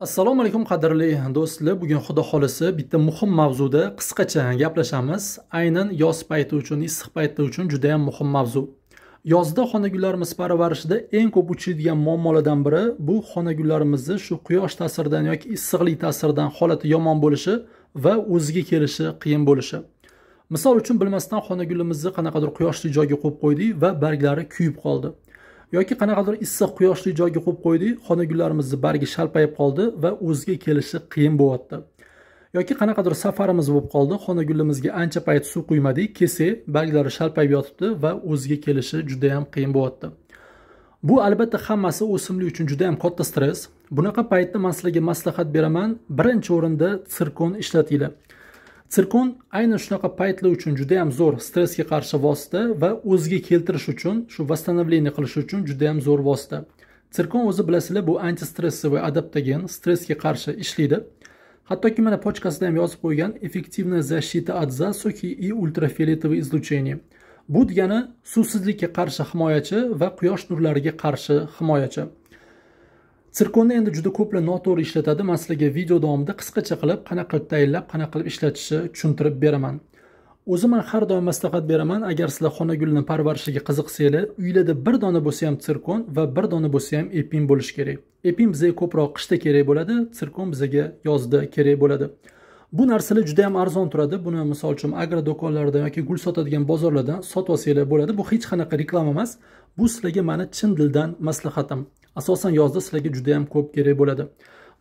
assalomu alaykum qadrli do'stlar bugun xudo xohlasa bitta muhim mavzuda qisqacha gaplashamiz aynan yoz payti uchun issiq payti uchun juda yam muhim mavzu yozda xonagullarimiz parvarishida eng ko'p uchraydigan muammolardan biri bu xonagullarimizni shu quyosh ta'siridan yoki issiqlik ta'siridan holati yomon bo'lishi va o'ziga kelishi qiyin bo'lishi misol uchun bilmasdan xonagulimizni qanaqadir quyoshli joyga qo'yib qo'ydik va barglari kuyib qoldi yoki qanaqadir issiq quyoshli joyga qo'yib qo'ydik xonagullarimizni bargi shalpayib qoldi va o'ziga kelishi qiyin bo'lyapti yoki qanaqadir safarimiz bo'lib qoldi xonagulimizga ancha payt suv quymadik kese barglari shalpayib yotibdi va o'ziga kelishi judayam qiyin bo'lyapti bu albatta hammasi o'simlik uchun juda yam katta stress bunaqa paytda man sizlarga maslahat beraman birinchi o'rinda sirkon ishlatinglar sirkon aynan shunaqa paytlar uchun juda yam zo'r stressga qarshi vosita va o'ziga keltirish uchun shu восстановление qilish uchun juda yam zo'r vosita sirkon o'zi bilasizlar bu antistressовый adaptogen stressga qarshi ishlaydi hattoki mana pochkasida ham yozib qo'ygan effektivная защита от засухи и ультрафиолетовый излучения bu degani suvsizlikka qarshi himoyachi va quyosh nurlariga qarshi himoyachi sirkonni endi juda ko'plar noto'g'ri ishlatadi man sizlarga video davomida qisqacha qilib qanaqa qilib tayinlab qanaqa qilib ishlatishni tushuntirib beraman o'zi man har doim maslahat beraman agar sizlar xonagulni parvarishiga qiziqsanglar uylarda bir dona bo'lsa ham sirkon va bir dona bo'lsa ham epin bo'lishi kerak epin bizga ko'proq qishda kerak bo'ladi sirkon bizaga yozda kerak bo'ladi bu narsalar juda yam arzon turadi buni misol uchun agro do'konlaridan yoki gul sotadigan bozorlardan sotib olsanglar bo'ladi bu hech qanaqa reklama emas bu sizlarga mani chin dildan maslahatim asosan yozda sizlarga juda ham ko'p kerak bo'ladi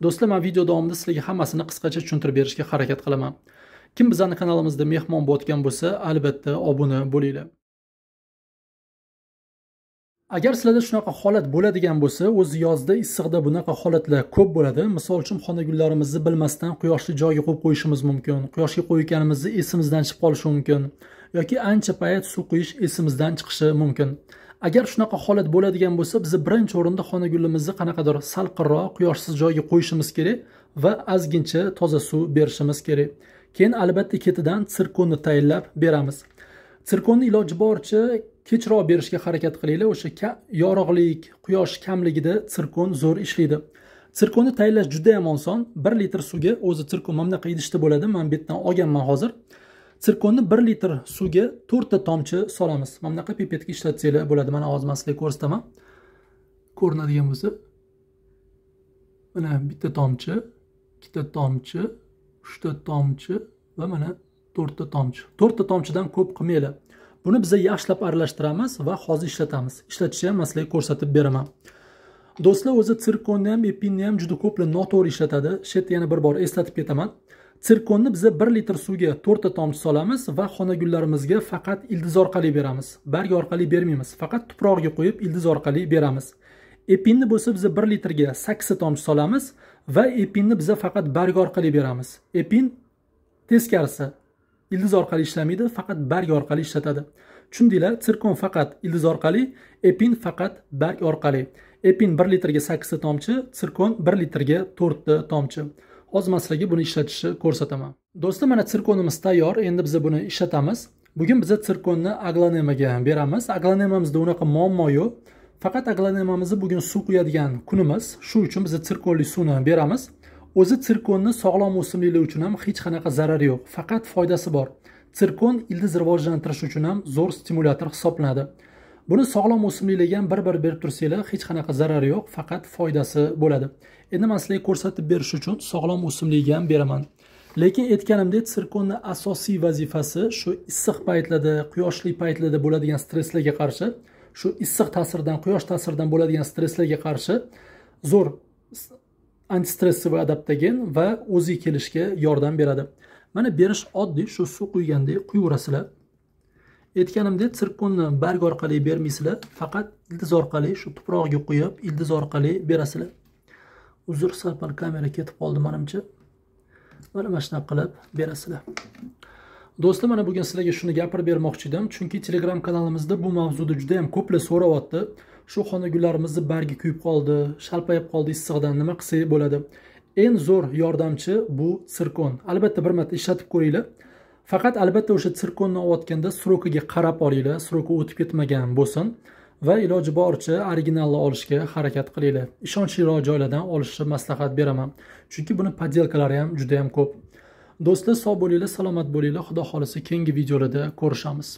do'stlar man video davomida sizlarga hammasini qisqacha tushuntirib berishga harakat qilaman kim bizani kanalimizda mehmon bo'layotgan bo'lsa albatta obuna bo'linglar agar sizlarda shunaqa holat bo'ladigan bo'lsa o'zi yozda issiqda bunaqa holatlar ko'p bo'ladi misol uchun xonagullarimizni bilmasdan quyoshli joyga qo'yib qo'yishimiz mumkin quyoshga qo'yganimizni esimizdan chiqib qolishi mumkin yoki ancha payt suv quyish esimizdan chiqishi mumkin agar shunaqa holat bo'ladigan bo'lsa biz birinchi o'rinda xonagulimizni qanaqadir salqinroq quyoshsiz joyga qo'yishimiz kerak va ozgincha toza suv berishimiz kerak keyin albatta ketidan sirkonni tayinlab beramiz sirkonni iloji boricha kechroq berishga harakat qilinglar o'sha yorug'lik quyosh kamligida sirkon zo'r ishlaydi sirkonni tayinlash juda yam oson bir litr suvga o'zi sirkon mana bunaqa idishda bo'ladi man bu yerdan olganman hozir sirkonni bir litr suvga to'rtta tomchi solamiz mana bunaqa pipetka ishlatsanglar bo'ladi mana hozir man sizlarga ko'rsataman ko'rinadigan bo'lsa mana bitta tomchi ikkita tomchi uchta tomchi va mana to'rtta tomchi to'rtta tomchidan ko'p qilmanglar buni biza yaxshilab aralashtiramiz va hozir ishlatamiz ishlatishni ham sizlarga ko'rsatib beraman do'stlar o'zi sirkonni ham epinni ham juda ko'plar noto'g'ri ishlatadi shu yerda yana bir bor eslatib ketaman sirkonni biza 1 litr suvga 4 ta tomchi solamiz va xonagullarimizga faqat ildiz orqali beramiz barg orqali bermaymiz faqat tuprog'iga qo'yib ildiz orqali beramiz epinni bo'lsa biza 1 litrga 8 ta tomchi solamiz va epinni biza faqat barg orqali beramiz epin teskarisi ildiz orqali ishlamaydi faqat barg orqali ishlatadi tushundinglar sirkon faqat ildiz orqali epin faqat barg orqali epin 1 litrga 8 ta tomchi sirkon 1 litrga 4 tomchi oz buni ishlatishni ko'rsataman do'stlar mana sirkonimiz tayyor endi biz buni ishlatamiz bugun biza sirkonni aglonemaga beramiz aglonemamizda unaqa muammo yo'q faqat aglonemamizni bugun suv quyadigan kunimiz shu uchun biz sirkonli suvni beramiz o'zi sirkonni sog'lom o'simliklar uchun ham hech qanaqa zarari yo'q faqat foydasi bor sirkon ildiz rivojlantirish uchun ham zo'r stimulyator hisoblanadi buni sog'lom o'simliklarga ham bir bir berib tursanglar hech qanaqa zarari yo'q faqat foydasi bo'ladi endi man sizlarga ko'rsatib berish uchun sog'lom o'simlikga ham beraman lekin aytganimdek sirkonni asosiy vazifasi shu issiq paytlarda quyoshli paytlarda bo'ladigan stresslarga qarshi shu issiq ta'sirdan quyosh ta'siridan bo'ladigan stresslarga qarshi zo'r antistressiv adaptogen va o'ziga kelishga yordam beradi mana berish oddiy shu suv quygandek quyaverasizlar aytganimdek sirkonni barg orqali bermaysizlar faqat ildiz orqali shu tuproqga qo'yib ildiz orqali berasizlar uzr sal kamera ketib qoldi manimcha mana mana shunaqa qilib berasizlar do'stlar mana bugun sizlarga shuni gapirib bermoqchi edim chunki telegram kanalimizda bu mavzuda juda yam ko'plar so'rayapti shu xonagullarimizni bargi kuyib qoldi shalpayib qoldi issiqdan nima qilsak bo'ladi eng zo'r yordamchi bu sirkon albatta bir marta ishlatib ko'ringlar faqat albatta o'sha sirkonni olayotganda срокiga qarab olinglar sroki o'tib ketmagan bo'lsin va iloji boricha originalni olishga harakat qilinglar ishonchliroq joylardan olishni maslahat beraman chunki buni podelkalari ham juda yam ko'p do'stlar sog' bo'linglar salomat bo'linglar xudo xohlasa keyingi videolarda ko'rishamiz